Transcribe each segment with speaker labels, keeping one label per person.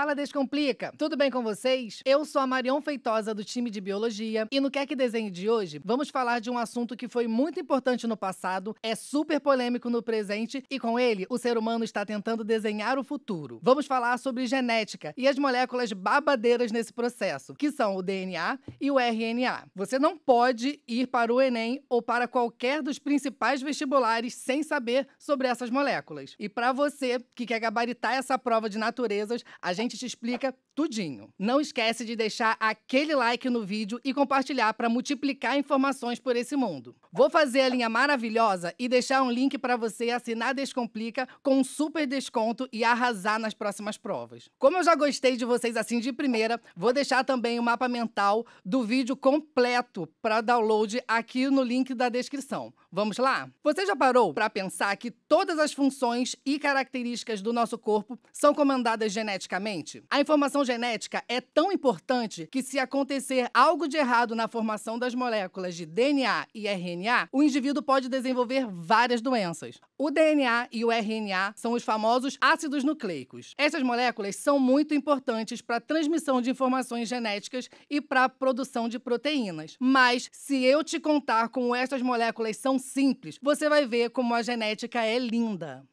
Speaker 1: Fala Descomplica! Tudo bem com vocês? Eu sou a Marion Feitosa, do time de Biologia, e no Quer é Que Desenhe de hoje, vamos falar de um assunto que foi muito importante no passado, é super polêmico no presente, e com ele, o ser humano está tentando desenhar o futuro. Vamos falar sobre genética e as moléculas babadeiras nesse processo, que são o DNA e o RNA. Você não pode ir para o Enem ou para qualquer dos principais vestibulares sem saber sobre essas moléculas. E para você que quer gabaritar essa prova de naturezas, a gente gente te explica tudinho. Não esquece de deixar aquele like no vídeo e compartilhar para multiplicar informações por esse mundo. Vou fazer a linha maravilhosa e deixar um link para você assinar Descomplica com um super desconto e arrasar nas próximas provas. Como eu já gostei de vocês assim de primeira, vou deixar também o mapa mental do vídeo completo para download aqui no link da descrição. Vamos lá? Você já parou para pensar que todas as funções e características do nosso corpo são comandadas geneticamente? A informação genética é tão importante que, se acontecer algo de errado na formação das moléculas de DNA e RNA, o indivíduo pode desenvolver várias doenças. O DNA e o RNA são os famosos ácidos nucleicos. Essas moléculas são muito importantes para a transmissão de informações genéticas e para a produção de proteínas. Mas, se eu te contar como essas moléculas são simples, você vai ver como a genética é linda.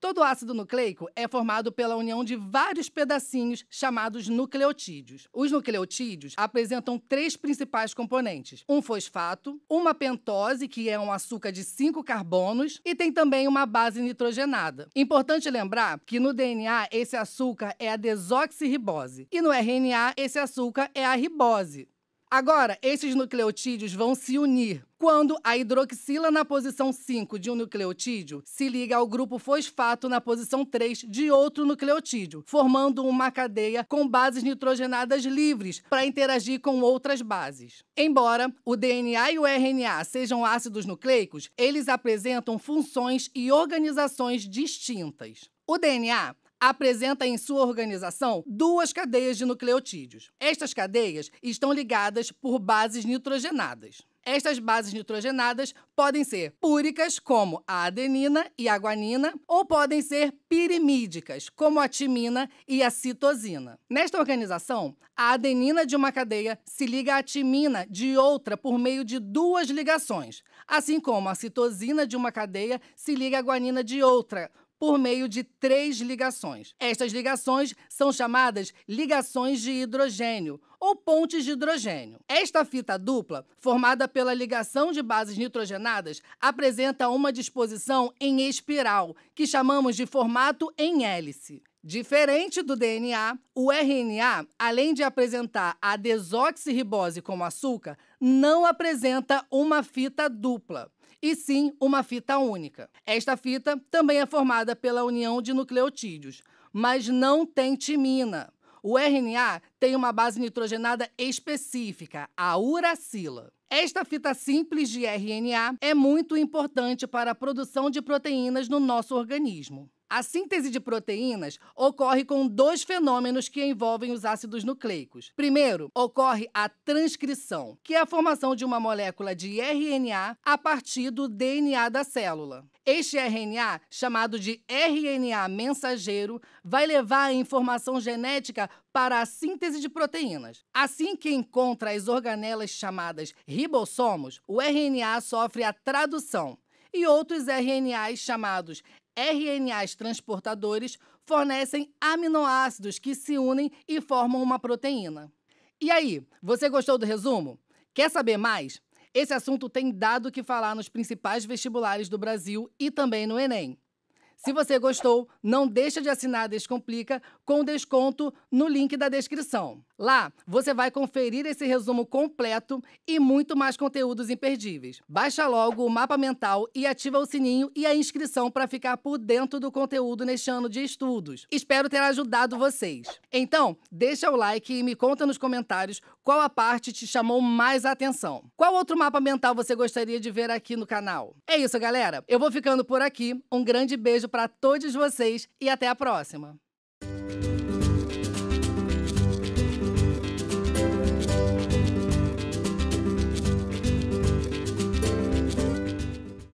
Speaker 1: Todo ácido nucleico é formado pela união de vários pedacinhos chamados nucleotídeos. Os nucleotídeos apresentam três principais componentes: um fosfato, uma pentose, que é um açúcar de cinco carbonos, e tem também uma base nitrogenada. Importante lembrar que no DNA esse açúcar é a desoxirribose e no RNA esse açúcar é a ribose. Agora, esses nucleotídeos vão se unir quando a hidroxila na posição 5 de um nucleotídeo se liga ao grupo fosfato na posição 3 de outro nucleotídeo, formando uma cadeia com bases nitrogenadas livres para interagir com outras bases. Embora o DNA e o RNA sejam ácidos nucleicos, eles apresentam funções e organizações distintas. O DNA apresenta em sua organização duas cadeias de nucleotídeos. Estas cadeias estão ligadas por bases nitrogenadas. Estas bases nitrogenadas podem ser púricas, como a adenina e a guanina, ou podem ser pirimídicas, como a timina e a citosina. Nesta organização, a adenina de uma cadeia se liga à timina de outra por meio de duas ligações, assim como a citosina de uma cadeia se liga à guanina de outra por meio de três ligações. Estas ligações são chamadas ligações de hidrogênio ou pontes de hidrogênio. Esta fita dupla, formada pela ligação de bases nitrogenadas, apresenta uma disposição em espiral, que chamamos de formato em hélice. Diferente do DNA, o RNA, além de apresentar a desoxirribose como açúcar, não apresenta uma fita dupla e sim uma fita única. Esta fita também é formada pela união de nucleotídeos, mas não tem timina. O RNA tem uma base nitrogenada específica, a uracila. Esta fita simples de RNA é muito importante para a produção de proteínas no nosso organismo. A síntese de proteínas ocorre com dois fenômenos que envolvem os ácidos nucleicos. Primeiro, ocorre a transcrição, que é a formação de uma molécula de RNA a partir do DNA da célula. Este RNA, chamado de RNA mensageiro, vai levar a informação genética para a síntese de proteínas. Assim que encontra as organelas chamadas ribossomos, o RNA sofre a tradução e outros RNAs chamados RNAs transportadores fornecem aminoácidos que se unem e formam uma proteína. E aí, você gostou do resumo? Quer saber mais? Esse assunto tem dado que falar nos principais vestibulares do Brasil e também no Enem. Se você gostou, não deixa de assinar Descomplica com desconto no link da descrição. Lá você vai conferir esse resumo completo e muito mais conteúdos imperdíveis. Baixa logo o mapa mental e ativa o sininho e a inscrição para ficar por dentro do conteúdo neste ano de estudos. Espero ter ajudado vocês. Então, deixa o like e me conta nos comentários qual a parte te chamou mais atenção. Qual outro mapa mental você gostaria de ver aqui no canal? É isso, galera. Eu vou ficando por aqui. Um grande beijo para todos vocês e até a próxima. Thank you.